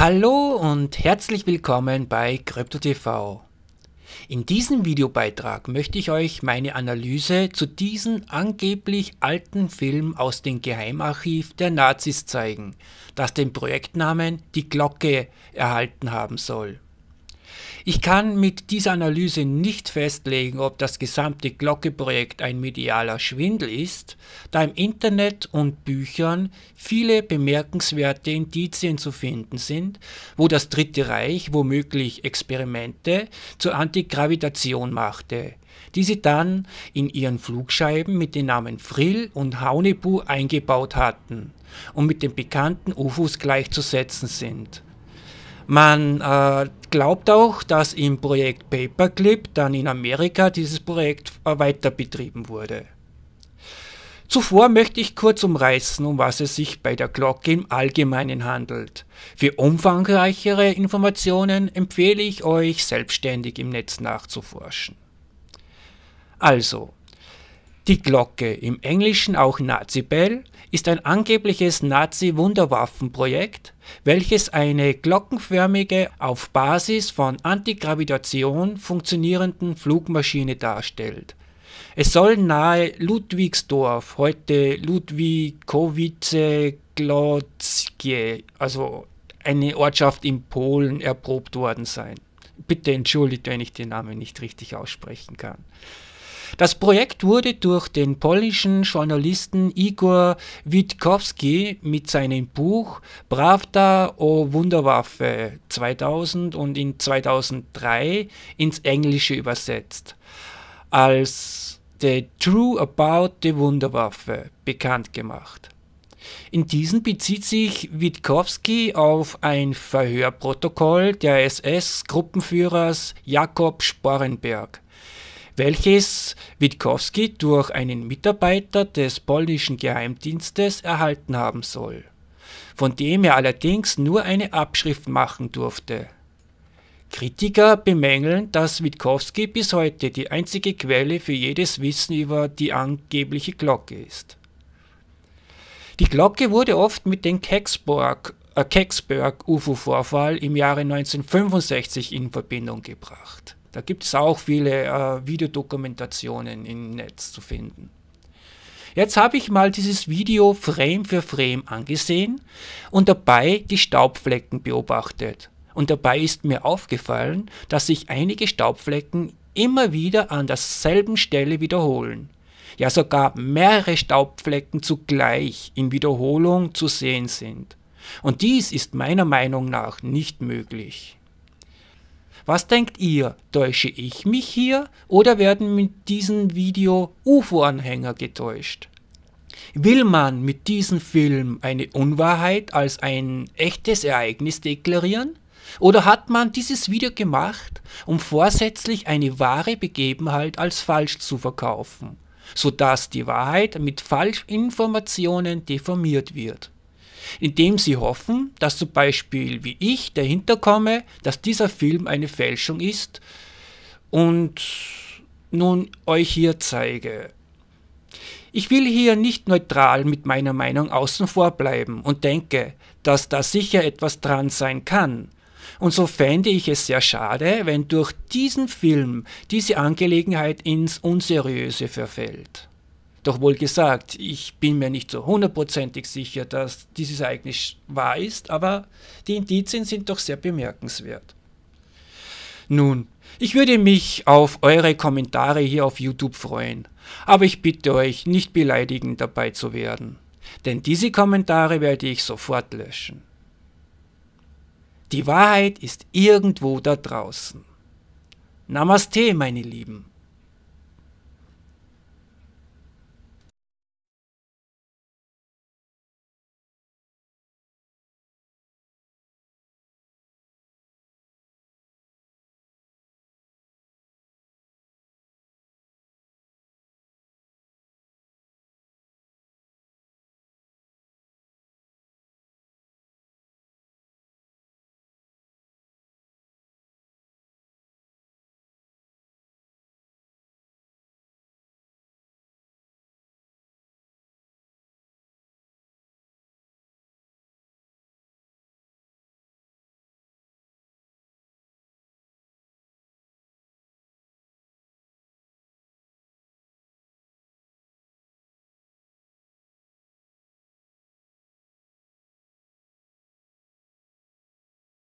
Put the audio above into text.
Hallo und herzlich willkommen bei CryptoTV. In diesem Videobeitrag möchte ich euch meine Analyse zu diesem angeblich alten Film aus dem Geheimarchiv der Nazis zeigen, das den Projektnamen Die Glocke erhalten haben soll. Ich kann mit dieser Analyse nicht festlegen, ob das gesamte Glocke-Projekt ein medialer Schwindel ist, da im Internet und Büchern viele bemerkenswerte Indizien zu finden sind, wo das Dritte Reich womöglich Experimente zur Antigravitation machte, die sie dann in ihren Flugscheiben mit den Namen Frill und Haunebu eingebaut hatten und mit den bekannten UFOs gleichzusetzen sind. Man äh, glaubt auch, dass im Projekt Paperclip dann in Amerika dieses Projekt äh, weiter betrieben wurde. Zuvor möchte ich kurz umreißen, um was es sich bei der Glocke im Allgemeinen handelt. Für umfangreichere Informationen empfehle ich euch, selbstständig im Netz nachzuforschen. Also, die Glocke, im Englischen auch Nazi Bell, ist ein angebliches Nazi-Wunderwaffenprojekt, welches eine glockenförmige, auf Basis von Antigravitation funktionierenden Flugmaschine darstellt. Es soll nahe Ludwigsdorf, heute Ludwikowice Glodzie, also eine Ortschaft in Polen, erprobt worden sein. Bitte entschuldigt, wenn ich den Namen nicht richtig aussprechen kann. Das Projekt wurde durch den polnischen Journalisten Igor Witkowski mit seinem Buch Pravda o Wunderwaffe 2000 und in 2003 ins Englische übersetzt. Als The True About the Wunderwaffe bekannt gemacht. In diesem bezieht sich Witkowski auf ein Verhörprotokoll der SS-Gruppenführers Jakob Sporenberg welches Witkowski durch einen Mitarbeiter des polnischen Geheimdienstes erhalten haben soll, von dem er allerdings nur eine Abschrift machen durfte. Kritiker bemängeln, dass Witkowski bis heute die einzige Quelle für jedes Wissen über die angebliche Glocke ist. Die Glocke wurde oft mit dem äh, keksberg ufo vorfall im Jahre 1965 in Verbindung gebracht. Da gibt es auch viele äh, Videodokumentationen im Netz zu finden. Jetzt habe ich mal dieses Video Frame für Frame angesehen und dabei die Staubflecken beobachtet. Und dabei ist mir aufgefallen, dass sich einige Staubflecken immer wieder an derselben Stelle wiederholen. Ja, sogar mehrere Staubflecken zugleich in Wiederholung zu sehen sind. Und dies ist meiner Meinung nach nicht möglich. Was denkt ihr? Täusche ich mich hier oder werden mit diesem Video UFO-Anhänger getäuscht? Will man mit diesem Film eine Unwahrheit als ein echtes Ereignis deklarieren? Oder hat man dieses Video gemacht, um vorsätzlich eine wahre Begebenheit als falsch zu verkaufen, sodass die Wahrheit mit Falschinformationen deformiert wird? indem sie hoffen, dass zum Beispiel wie ich dahinter komme, dass dieser Film eine Fälschung ist und nun euch hier zeige. Ich will hier nicht neutral mit meiner Meinung außen vor bleiben und denke, dass da sicher etwas dran sein kann. Und so fände ich es sehr schade, wenn durch diesen Film diese Angelegenheit ins Unseriöse verfällt. Doch wohl gesagt, ich bin mir nicht so hundertprozentig sicher, dass dieses Ereignis wahr ist, aber die Indizien sind doch sehr bemerkenswert. Nun, ich würde mich auf eure Kommentare hier auf YouTube freuen, aber ich bitte euch, nicht beleidigend dabei zu werden, denn diese Kommentare werde ich sofort löschen. Die Wahrheit ist irgendwo da draußen. Namaste, meine Lieben.